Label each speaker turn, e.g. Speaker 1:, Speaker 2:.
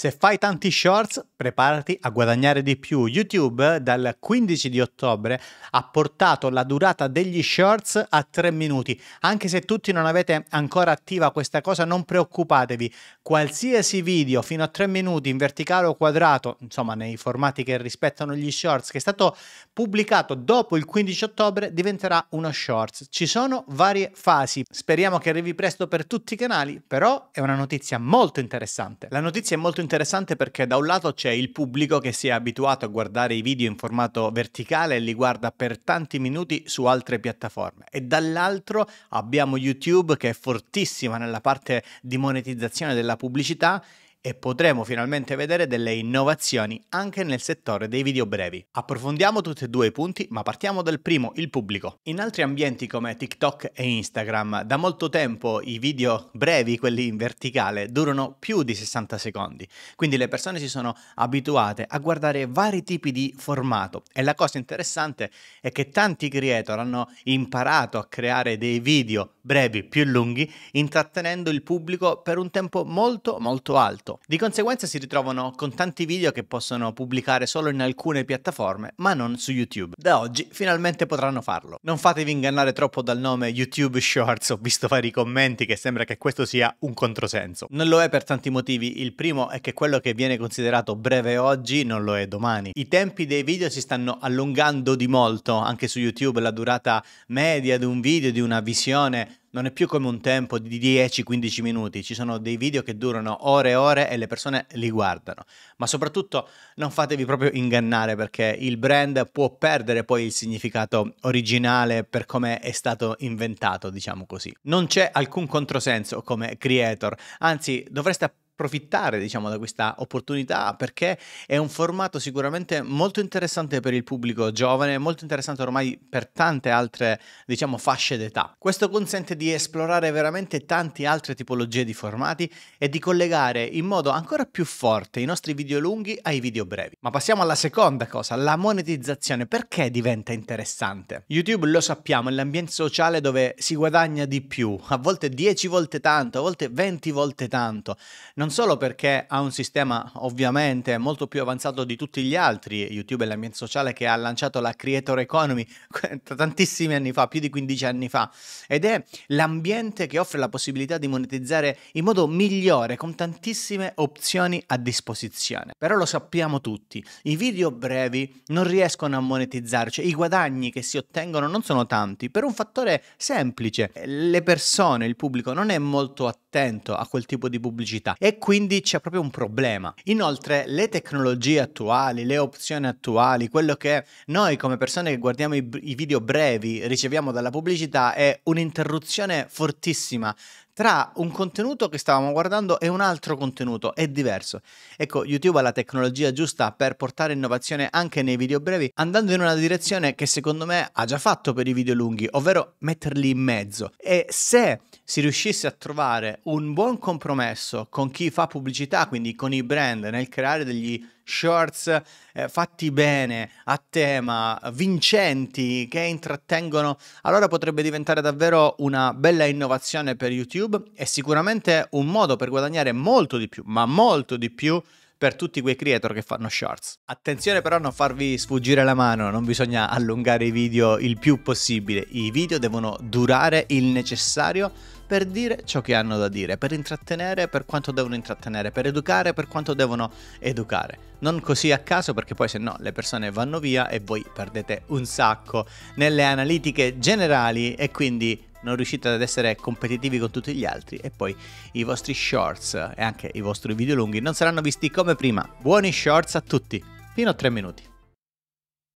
Speaker 1: Se fai tanti shorts, preparati a guadagnare di più. YouTube dal 15 di ottobre ha portato la durata degli shorts a 3 minuti. Anche se tutti non avete ancora attiva questa cosa, non preoccupatevi. Qualsiasi video fino a 3 minuti in verticale o quadrato, insomma nei formati che rispettano gli shorts, che è stato pubblicato dopo il 15 ottobre, diventerà uno shorts. Ci sono varie fasi. Speriamo che arrivi presto per tutti i canali, però è una notizia molto interessante. La notizia è molto interessante interessante perché da un lato c'è il pubblico che si è abituato a guardare i video in formato verticale e li guarda per tanti minuti su altre piattaforme e dall'altro abbiamo YouTube che è fortissima nella parte di monetizzazione della pubblicità e potremo finalmente vedere delle innovazioni anche nel settore dei video brevi. Approfondiamo tutti e due i punti, ma partiamo dal primo, il pubblico. In altri ambienti come TikTok e Instagram, da molto tempo i video brevi, quelli in verticale, durano più di 60 secondi, quindi le persone si sono abituate a guardare vari tipi di formato e la cosa interessante è che tanti creator hanno imparato a creare dei video brevi più lunghi intrattenendo il pubblico per un tempo molto molto alto fatto. Di conseguenza si ritrovano con tanti video che possono pubblicare solo in alcune piattaforme, ma non su YouTube. Da oggi finalmente potranno farlo. Non fatevi ingannare troppo dal nome YouTube Shorts, ho visto vari commenti che sembra che questo sia un controsenso. Non lo è per tanti motivi, il primo è che quello che viene considerato breve oggi non lo è domani. I tempi dei video si stanno allungando di molto, anche su YouTube la durata media di un video, di una visione non è più come un tempo di 10-15 minuti, ci sono dei video che durano ore e ore e le persone li guardano, ma soprattutto non fatevi proprio ingannare perché il brand può perdere poi il significato originale per come è stato inventato, diciamo così. Non c'è alcun controsenso come creator, anzi dovreste approfittare diciamo, da questa opportunità perché è un formato sicuramente molto interessante per il pubblico giovane, molto interessante ormai per tante altre diciamo, fasce d'età. Questo consente di esplorare veramente tante altre tipologie di formati e di collegare in modo ancora più forte i nostri video lunghi ai video brevi. Ma passiamo alla seconda cosa, la monetizzazione. Perché diventa interessante? YouTube lo sappiamo, è l'ambiente sociale dove si guadagna di più, a volte 10 volte tanto, a volte 20 volte tanto. Non non solo perché ha un sistema ovviamente molto più avanzato di tutti gli altri, YouTube è l'ambiente sociale che ha lanciato la Creator Economy tantissimi anni fa, più di 15 anni fa, ed è l'ambiente che offre la possibilità di monetizzare in modo migliore con tantissime opzioni a disposizione. Però lo sappiamo tutti, i video brevi non riescono a monetizzare, cioè i guadagni che si ottengono non sono tanti, per un fattore semplice, le persone, il pubblico non è molto attento a quel tipo di pubblicità. E e quindi c'è proprio un problema. Inoltre le tecnologie attuali, le opzioni attuali, quello che noi come persone che guardiamo i, i video brevi riceviamo dalla pubblicità è un'interruzione fortissima tra un contenuto che stavamo guardando e un altro contenuto, è diverso. Ecco, YouTube ha la tecnologia giusta per portare innovazione anche nei video brevi, andando in una direzione che secondo me ha già fatto per i video lunghi, ovvero metterli in mezzo. E se si riuscisse a trovare un buon compromesso con chi fa pubblicità, quindi con i brand, nel creare degli shorts eh, fatti bene, a tema, vincenti, che intrattengono, allora potrebbe diventare davvero una bella innovazione per YouTube e sicuramente un modo per guadagnare molto di più, ma molto di più per tutti quei creator che fanno shorts. Attenzione però a non farvi sfuggire la mano, non bisogna allungare i video il più possibile, i video devono durare il necessario per dire ciò che hanno da dire, per intrattenere per quanto devono intrattenere, per educare per quanto devono educare. Non così a caso perché poi se no le persone vanno via e voi perdete un sacco nelle analitiche generali e quindi non riuscite ad essere competitivi con tutti gli altri e poi i vostri shorts e anche i vostri video lunghi non saranno visti come prima. Buoni shorts a tutti, fino a 3 minuti.